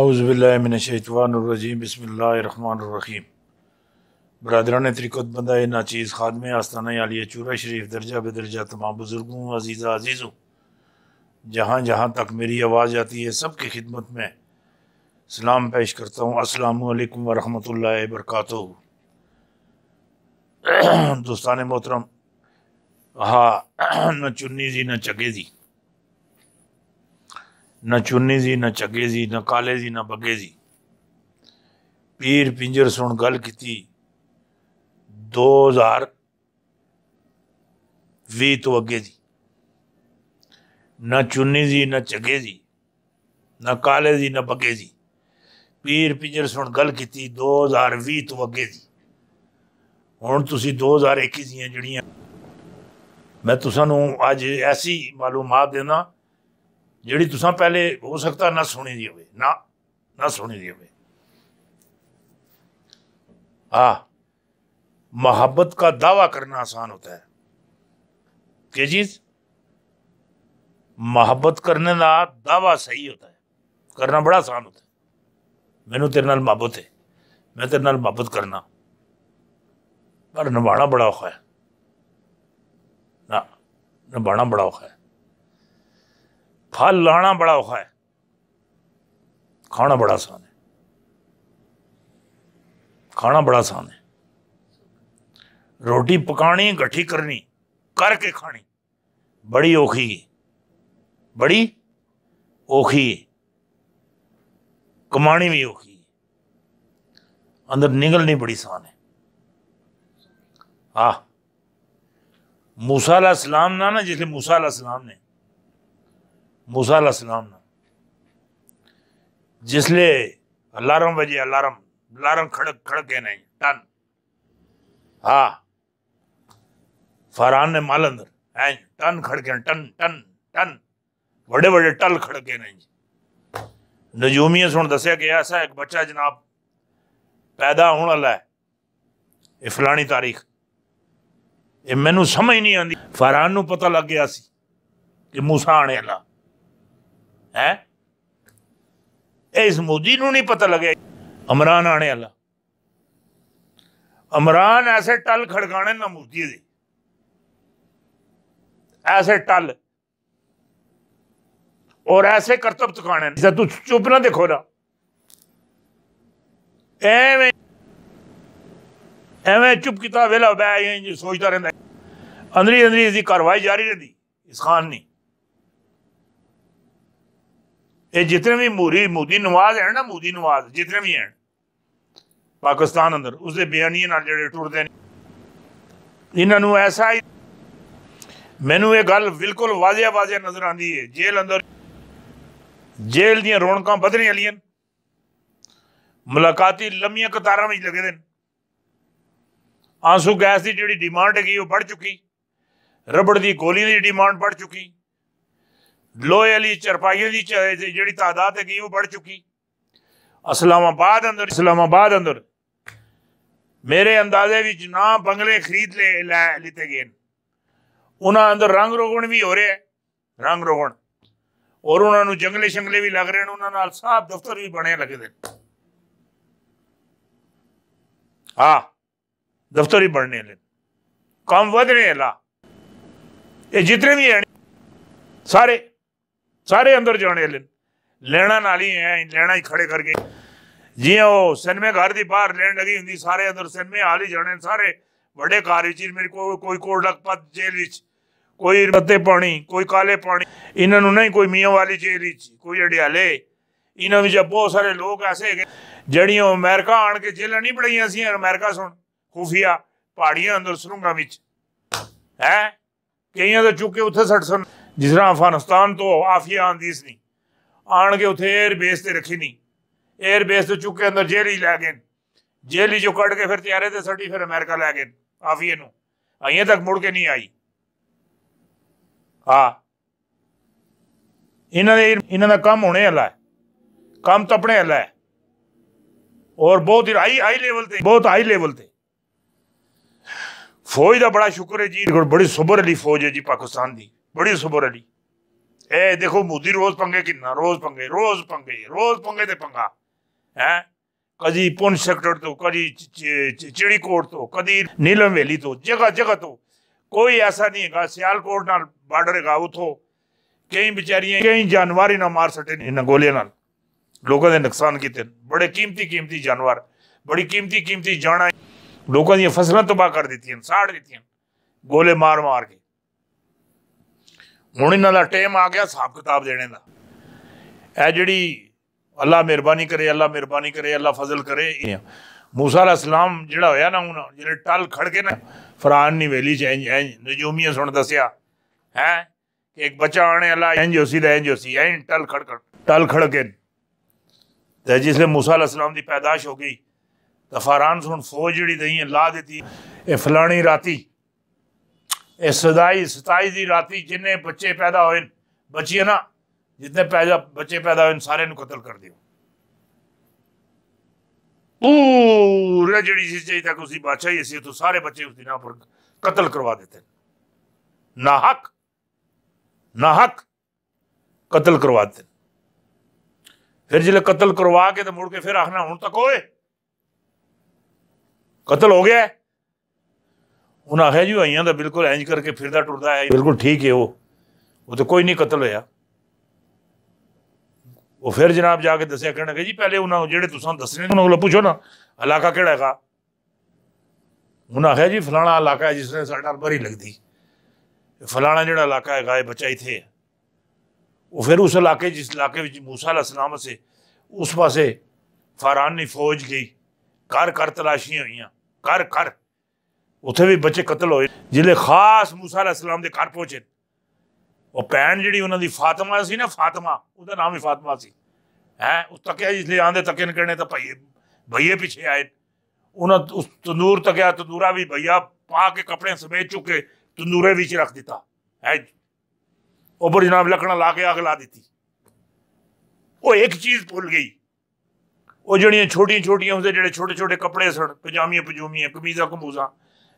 अउज़बिल्लिनशवानरजीम बसमीम बरदरान त्रिकुत बंदा नाचीज़ खादम आस्ताना आलिया चूरा शरीफ दर्जा बदर्जा तमाम बुज़ुर्गों अजीज़ा अजीज़ों जहाँ जहाँ तक मेरी आवाज़ आती है सब की खिदमत में सलाम पेश करता हूँ असलकम वरम ला वरक दोस्तान मोहतरम हाँ न चुन्नी जी न चगे जी न चुन्नी जी न चके जी न काले जी न बगे जी पीर पिंजर सुन गल की 2020 ਤੋਂ ਅੱਗੇ ਦੀ ਨਾ ਚੁੰਨੀ ਜੀ ਨਾ ਚਗੇ ਜੀ ਨਾ ਕਾਲੇ ਜੀ ਨਾ ਬਗੇ ਜੀ ਪੀਰ ਪਿੰਜਰ ਸੁਣ ਗੱਲ ਕੀਤੀ 2020 ਤੋਂ ਅੱਗੇ ਦੀ ਹੁਣ ਤੁਸੀਂ 2021 ਦੀਆਂ ਜਿਹੜੀਆਂ ਮੈਂ ਤੁਸਾਂ ਨੂੰ ਅੱਜ ਐਸੀ ਮਾਲੂਮਾਤ ਦੇਣਾ ਜਿਹੜੀ ਤੁਸੀਂ पहले हो सकता ना सुनी दी हो ना ਨਾ ਸੁਣੀ ਦੀ मोहब्बत का दावा करना आसान होता है के चीज मोहब्बत करने का दावा सही होता है करना बड़ा आसान होता है मैनू तेरे नाल मोहब्बत है मैं तेरे नाल मोहब्बत करना पर नभा बड़ा औखा है ना नभा बड़ा औखा है फल लाना बड़ा औखा है खाना बड़ा आसान है खाना बड़ा आसान है रोटी पकानी गठी करनी करके खानी बड़ी औखी बड़ी औखी कमानी भी औखी अंदर निगलनी बड़ी आसान है हाँ मूसा सलाम ना ना जिसे मूसा सलाम ने मूसलाम जिसले अलार्म बजे अलार्म अलार्म खड़क खड़के नहीं टन हाँ फरान ने माल अंदर टन खड़के टन टन टन बड़े बड़े टल खड़के नहीं नजूमियत हूँ दस कि ऐसा एक बच्चा जनाब पैदा होने वाला है ये फलानी तारीख ये मैनू समझ नहीं आती फरहान पता लग गया कि मूसा आने वाला है इस मोदी को नहीं पता लगे ਲੱਗਿਆ आने वाला ਵਾਲਾ ऐसे टल खड़काने ना मोदी दे ऐसे टल और ऐसे करतब तुकाने जब तू चुप ना देखो ना एवं एवं चुप किता वेला बह सोचता रहता अंदरी अंदरी इसकी कार्रवाई जारी रही इस खान ने ये जितने भी मोरी मोदी नवाज है ना मोदी नवाज जितने भी हैं पाकिस्तान अंदर उसके बेनिए जो टुटते हैं इन्हों ऐसा ही मैनू ये गल बिल्कुल वाजिया वाजिया नज़र आती है जेल अंदर जेल दिया रौनक बदने वाली मुलाकाती लम्बी कतारा में लगे दिन आंसू गैस की जी डिमांड हैगी बढ़ चुकी रबड़ की गोलियों की डिमांड बढ़ चुकी लोहेली चरपाइयों की जी तादाद हैगी बढ़ चुकी इस्लामाबाद अंदर इस्लामाबाद अंदर मेरे अंदाजे ना बंगले खरीद ले लिते गए उन्होंने अंदर रंग रोगण भी हो रहा है रंग रोगण और उन्होंने जंगले शंगले भी लग रहे हैं उन्होंने साफ दफ्तर भी बने लगे हाँ दफ्तर ही बढ़ने लगे काम बढ़ रहे ला ये जितने भी है सारे ਸਾਰੇ ਅੰਦਰ ਜਾਣੇ ਲੈਣ ਲੈਣਾ ਨਾਲ ਹੀ ਐ ਲੈਣਾ ਹੀ ਖੜੇ ਕਰਕੇ ਜਿਵੇਂ ਉਹ ਸਿਨਮੇ ਘਰ ਦੀ ਬਾਹਰ ਲੈਣ ਲੱਗੀ ਹੁੰਦੀ ਸਾਰੇ ਅੰਦਰ ਸਿਨਮੇ ਹਾਲ ਹੀ ਜਾਣੇ ਸਾਰੇ ਵੱਡੇ ਘਰ ਵਿੱਚ ਮੇਰੇ ਕੋਲ ਕੋਈ ਕੋੜ ਲਖਪਤ ਜੇਲ੍ਹ ਵਿੱਚ ਕੋਈ ਰੱਤੇ ਪਾਣੀ ਕੋਈ ਕਾਲੇ ਪਾਣੀ ਇਹਨਾਂ ਨੂੰ ਨਹੀਂ ਕੋਈ ਮੀਆਂ ਵਾਲੀ ਜੇਲ੍ਹ ਵਿੱਚ ਕੋਈ ਅੜਿਆਲੇ ਇਹਨਾਂ ਵਿੱਚ ਬਹੁਤ ਸਾਰੇ ਲੋਕ ਐਸੇ ਹੈਗੇ ਜਿਹੜੀਆਂ ਅਮਰੀਕਾ ਆਣ ਕੇ ਜੇਲ੍ਹਾਂ ਨਹੀਂ ਬਣਾਈਆਂ ਸੀ ਅਮਰੀਕਾ ਸੁਣ ਖੂਫੀਆ ਪਹਾੜੀਆਂ ਅੰਦਰ ਸਰੂੰਗਾ ਵਿੱਚ ਹੈ ਕਈਆਂ ਤਾਂ ਚੁੱਕੇ ਉੱਥੇ ਸੱਟ ਸਨ ਜਿਸ ਤਰ੍ਹਾਂ ਅਫਗਾਨਿਸਤਾਨ ਤੋਂ ਆਫੀਆ ਆਂਦੀ ਸੀ ਨਹੀਂ ਆਣ ਕੇ ਉਥੇ 에ਅਰ ਬੇਸ ਤੇ ਰੱਖੀ ਨਹੀਂ 에ਅਰ ਬੇਸ ਤੋਂ ਚੁੱਕ ਕੇ ਅੰਦਰ ਜੇਲ੍ਹ ਹੀ ਲੈ ਗਏ ਜੇਲ੍ਹ ਹੀ ਜੋ ਕੱਢ ਕੇ ਫਿਰ ਤਿਆਰੇ ਤੇ ਸੱਟੀ ਫਿਰ ਅਮਰੀਕਾ ਲੈ ਗਏ ਆਫੀਏ ਨੂੰ ਅਈਆਂ ਤੱਕ ਮੁੜ ਕੇ ਨਹੀਂ ਆਈ ਆ ਇਹਨਾਂ ਦੇ ਇਹਨਾਂ ਦਾ ਕੰਮ ਹੋਣੇ ਵਾਲਾ ਹੈ ਕੰਮ ਤਪਣੇ ਵਾਲਾ ਹੈ ਔਰ ਬਹੁਤ ਹੀ ਹਾਈ ਹਾਈ ਲੈਵਲ ਤੇ ਬਹੁਤ ਹਾਈ ਲੈਵਲ ਤੇ ਫੌਜ ਦਾ ਬੜਾ ਸ਼ੁਕਰ ਹੈ ਜੀ ਬੜੀ ਸੁਬਰ ਵਾਲੀ ਫੌਜ ਹੈ ਜੀ ਪਾਕਿਸਤਾਨ ਦੀ बड़ी सुबह ਅਲੀ ए देखो मोदी रोज पंगे कि रोज पंगे रोज पंगे रोज पंगे तो पंगा है कभी पुंछ सैक्टर तो कभी चिड़ी कोट तो ਕਦੀ नीलम ਵੇਲੀ तो जगह जगह तो कोई ऐसा नहीं है सियालकोट न बार्डर है उतो कई बेचारिया कई जानवर ही ना मार सटे इन्होंने गोलियां लोगों ने नुकसान किए बड़े कीमती कीमती जानवर बड़ी कीमती कीमती जाना लोगों दसलों तबाह कर दी साड़ दी गोले मार मार के हूँ इन्हों का टेम आ गया हिसाब किताब देने का यह जी अला मेहरबानी करे अला मेहरबानी करे अला फजल करे मूसा इस्लाम जोड़ा होया ना जो टल खड़ के ना फरान नी वेली चेंज एंज नजूमी सुन दसिया है एक बच्चा आने अला इंज उसी इंज उसी एंज टल खड़ टल खड़ के जिसल मूसा इस्लाम की पैदाश हो गई तो फरान सुन फौज जी दही ला दी फलानी राती ਇਹ सताई की ਦੀ जिन्हें बच्चे पैदा ਪੈਦਾ ਹੋਏ ना जितने ਜਿੰਨੇ पैदा ਬੱਚੇ ਪੈਦਾ ਹੋਏ ਸਾਰਿਆਂ ਨੂੰ ਕਤਲ पूरे जड़ी चीज तक उसी बादशाही ऐसी तो सारे बच्चे उस दिन पर कत्ल करवा देते ना हक कत्ल करवा देते फिर जिले कतल करवा के तो मुड़ के फिर आखना हूं तक होए कतल हो गया है उन्हें आखिया जी आई बिल्कुल इंज करके फिर टुटद आया बिल्कुल ठीक है वो वो तो कोई नहीं कतल हो वो फिर जनाब जाके दसिया कहने जी पहले उन्होंने जेडे तुम दसने उन्होंने पूछो ना इलाका कहड़ा है उन्हें आख्या जी फलाना इलाका है जिसने सा बरी लगती फलाना जोड़ा इलाका है बच्चा इतने वो फिर उस इलाके जिस इलाके मूसा सलामत से उस पास फारानी फौज गई कर कर तलाशियाँ हुई कर, कर उत्थे भी बच्चे कतल होए जिले खास मूसा अलाम के घर पहुंचे वो भैन जी उन्होंने फातिमा से ना फातमा वह नाम ही फातिमा से है तकिया जिसलिए आते तके निकलने तो भइए भइए पिछे आए उन्होंने उस तंदूर तक तंदूरा भी भैया पा के कपड़े समेत चुके तंदूरे बिच रख दिता है उबर जनाब लकड़ा ला के अग ला दी वो एक चीज भुल गई वो जड़ियाँ छोटी छोटिया उसके जो छोटे छोटे कपड़े सड़ पजामिया पजूमिया कमीजा कमूजा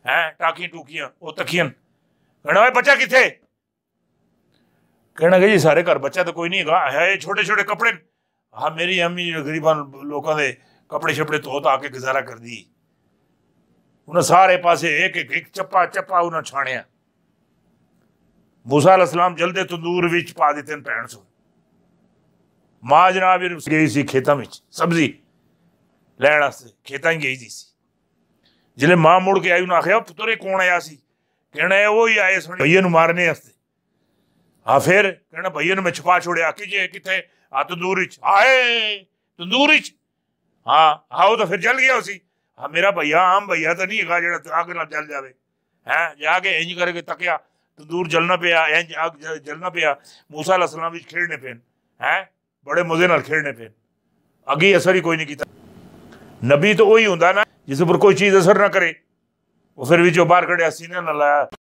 है टाकिया टूकियां वो तकियन कहना भाई बच्चा किथे कहना जी सारे घर बच्चा तो कोई नहीं है ये छोटे छोटे कपड़े हाँ मेरी अम्मी गरीबा लोगों के कपड़े छपड़े धो धा के गुजारा कर दी उन्हें सारे पास एक एक एक चप्पा चप्पा उन्हें छाणिया मूसा इस्लाम जलते तंदूर ਵਿੱਚ ਪਾ ਦਿੱਤੇ ਨੇ ਭੈਣ ਸੋ ਮਾਂ ਜਨਾਬ ਗਈ ਸੀ ਖੇਤਾਂ ਵਿੱਚ ਸਬਜ਼ੀ ਲੈਣ ਵਾਸਤੇ ਖੇਤਾਂ ਹੀ ਗਈ जल्द मां मुड़ के आई उन्हें आखिया कौन आया कहना वो ही आए सुन मारने हाँ फिर कहना भइये मैं छुपा छोड़िया कि तंदूरी आए तंदूरी हाँ आओ तो फिर जल गया उसी हाँ मेरा भैया आम भैया तो नहीं है जो अग ना जल जाए है जाके इंज करके तकिया तंदूर जलना पे इंज अग जलना पे मूसा लसलों खेलने पेन है बड़े मजे न खेलने पेन अगे असर ही कोई नहीं किया नबी तो उ होंगे ना जिस पर कोई चीज़ असर ना करे वो फिर भी जो बाहर कड़े हसीना ना लाया